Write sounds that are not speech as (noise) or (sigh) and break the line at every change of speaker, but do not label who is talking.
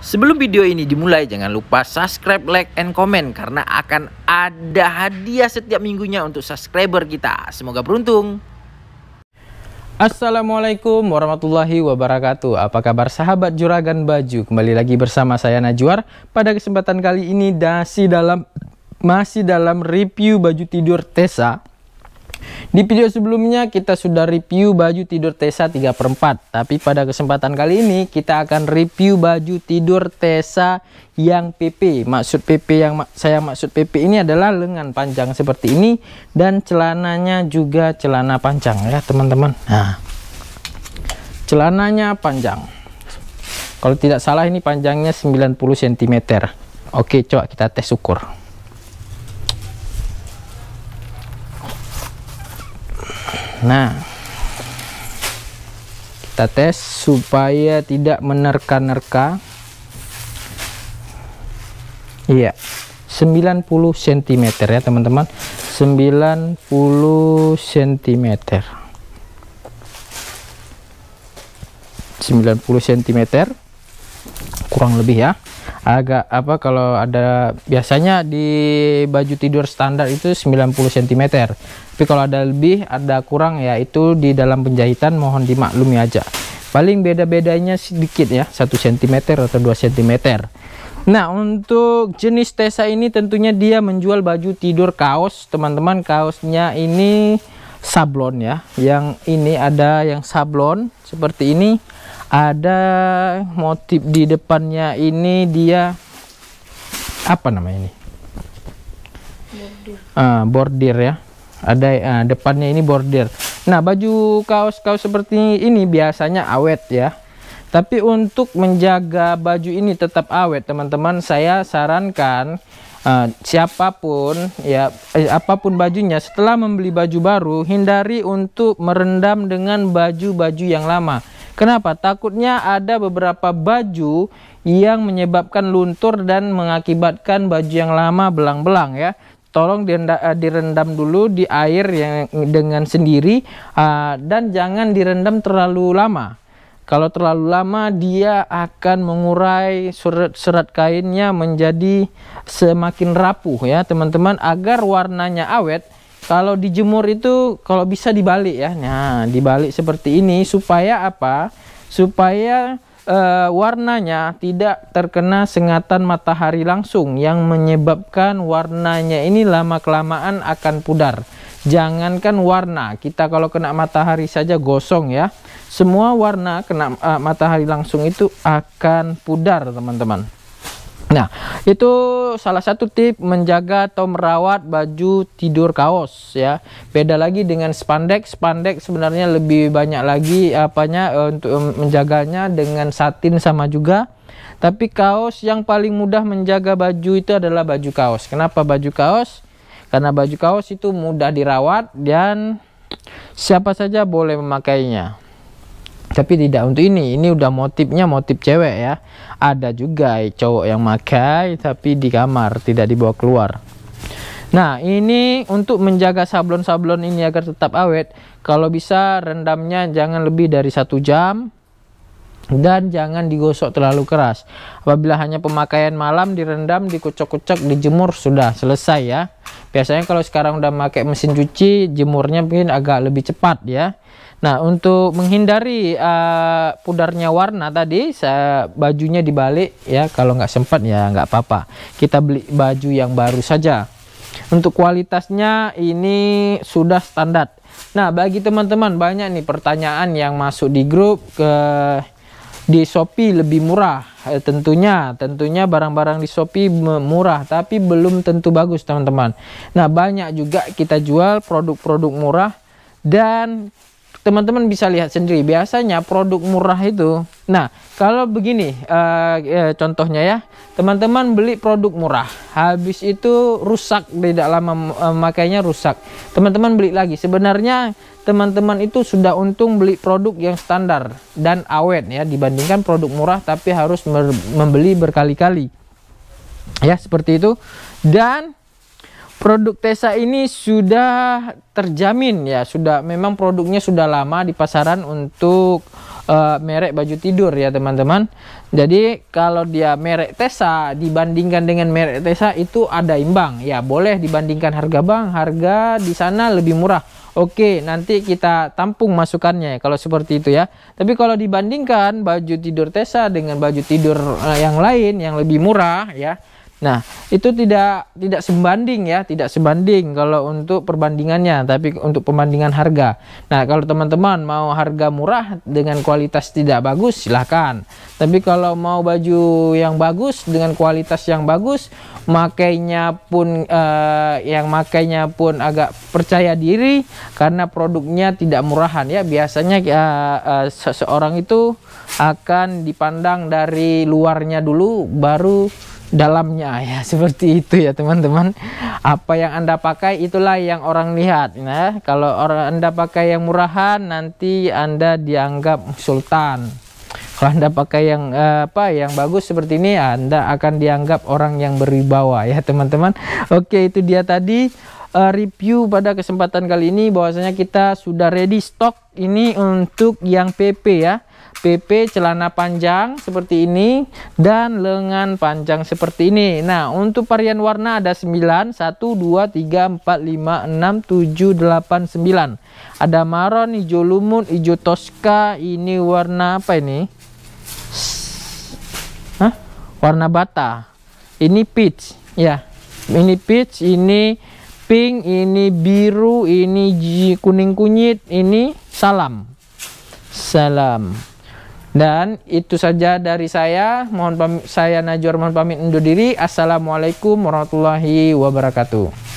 Sebelum video ini dimulai, jangan lupa subscribe, like, and comment karena akan ada hadiah setiap minggunya untuk subscriber kita. Semoga beruntung. Assalamualaikum warahmatullahi wabarakatuh Apa kabar sahabat Juragan Baju Kembali lagi bersama saya Najwar Pada kesempatan kali ini masih dalam masih dalam review baju tidur Tesa di video sebelumnya kita sudah review baju tidur Tesa 3 per 4 Tapi pada kesempatan kali ini kita akan review baju tidur Tesa yang PP Maksud PP yang saya maksud PP ini adalah lengan panjang seperti ini Dan celananya juga celana panjang ya teman-teman Nah celananya panjang kalau tidak salah ini panjangnya 90 cm oke coba kita tes ukur nah kita tes supaya tidak menerka-nerka iya 90 cm ya teman-teman 90 cm 90 cm kurang lebih ya agak apa kalau ada biasanya di baju tidur standar itu 90 cm tapi kalau ada lebih ada kurang ya itu di dalam penjahitan mohon dimaklumi aja paling beda-bedanya sedikit ya 1 cm atau 2 cm Nah untuk jenis Tesa ini tentunya dia menjual baju tidur kaos teman-teman kaosnya ini sablon ya yang ini ada yang sablon seperti ini ada motif di depannya ini dia apa namanya ini bordir, uh, bordir ya ada uh, depannya ini bordir nah baju kaos-kaos seperti ini biasanya awet ya tapi untuk menjaga baju ini tetap awet teman-teman saya sarankan uh, siapapun ya eh, apapun bajunya setelah membeli baju baru hindari untuk merendam dengan baju-baju yang lama Kenapa? Takutnya ada beberapa baju yang menyebabkan luntur dan mengakibatkan baju yang lama belang-belang ya. Tolong eh, direndam dulu di air yang dengan sendiri eh, dan jangan direndam terlalu lama. Kalau terlalu lama dia akan mengurai serat-serat kainnya menjadi semakin rapuh ya teman-teman agar warnanya awet kalau dijemur itu kalau bisa dibalik ya nah dibalik seperti ini supaya apa supaya e, warnanya tidak terkena sengatan matahari langsung yang menyebabkan warnanya ini lama kelamaan akan pudar jangankan warna kita kalau kena matahari saja gosong ya semua warna kena e, matahari langsung itu akan pudar teman-teman Nah, itu salah satu tip menjaga atau merawat baju tidur kaos ya. Beda lagi dengan spandex, spandex sebenarnya lebih banyak lagi apanya eh, untuk menjaganya dengan satin sama juga. Tapi kaos yang paling mudah menjaga baju itu adalah baju kaos. Kenapa baju kaos? Karena baju kaos itu mudah dirawat dan siapa saja boleh memakainya tapi tidak untuk ini ini udah motifnya motif cewek ya ada juga cowok yang makai tapi di kamar tidak dibawa keluar nah ini untuk menjaga sablon-sablon ini agar tetap awet kalau bisa rendamnya jangan lebih dari satu jam dan jangan digosok terlalu keras. Apabila hanya pemakaian malam direndam, dikucek-kucek, dijemur sudah selesai ya. Biasanya kalau sekarang udah pakai mesin cuci, jemurnya mungkin agak lebih cepat ya. Nah, untuk menghindari uh, pudarnya warna tadi, saya, bajunya dibalik ya. Kalau nggak sempat ya nggak apa-apa. Kita beli baju yang baru saja. Untuk kualitasnya ini sudah standar. Nah, bagi teman-teman banyak nih pertanyaan yang masuk di grup ke di Shopee lebih murah eh, tentunya tentunya barang-barang di Shopee murah tapi belum tentu bagus teman-teman nah banyak juga kita jual produk-produk murah dan teman-teman bisa lihat sendiri biasanya produk murah itu nah kalau begini eh, eh contohnya ya teman-teman beli produk murah habis itu rusak tidak lama eh, makanya rusak teman-teman beli lagi sebenarnya teman-teman itu sudah untung beli produk yang standar dan awet ya dibandingkan produk murah tapi harus membeli berkali-kali ya seperti itu dan produk Tesa ini sudah terjamin ya sudah memang produknya sudah lama di pasaran untuk uh, merek baju tidur ya teman-teman jadi kalau dia merek Tesa dibandingkan dengan merek Tesa itu ada imbang ya boleh dibandingkan harga bang harga di sana lebih murah Oke, nanti kita tampung masukannya ya, kalau seperti itu ya. Tapi kalau dibandingkan baju tidur Tesa dengan baju tidur eh, yang lain yang lebih murah ya, Nah, itu tidak tidak sebanding ya, tidak sebanding kalau untuk perbandingannya, tapi untuk pembandingan harga. Nah, kalau teman-teman mau harga murah dengan kualitas tidak bagus, silahkan. Tapi kalau mau baju yang bagus dengan kualitas yang bagus, makainya pun eh, yang makainya pun agak percaya diri karena produknya tidak murahan ya. Biasanya eh, eh, seseorang itu akan dipandang dari luarnya dulu baru dalamnya ya (laughs) seperti itu ya teman-teman apa yang anda pakai itulah yang orang lihat nah kalau orang anda pakai yang murahan nanti anda dianggap sultan kalau anda pakai yang eh, apa yang bagus seperti ini anda akan dianggap orang yang beribawa ya teman-teman oke itu dia tadi eh, review pada kesempatan kali ini bahwasanya kita sudah ready stok ini untuk yang PP ya PP celana panjang seperti ini dan lengan panjang seperti ini. Nah, untuk varian warna ada 9, 1 2 3 4 5 6 7 8 9. Ada maron, hijau lumut, hijau toska, ini warna apa ini? Hah? Warna bata. Ini peach, ya. Ini peach, ini pink, ini biru, ini kuning kunyit, ini salam. Salam. Dan itu saja dari saya. Mohon pamit, saya Najwa mohon pamit undur diri. Assalamualaikum warahmatullahi wabarakatuh.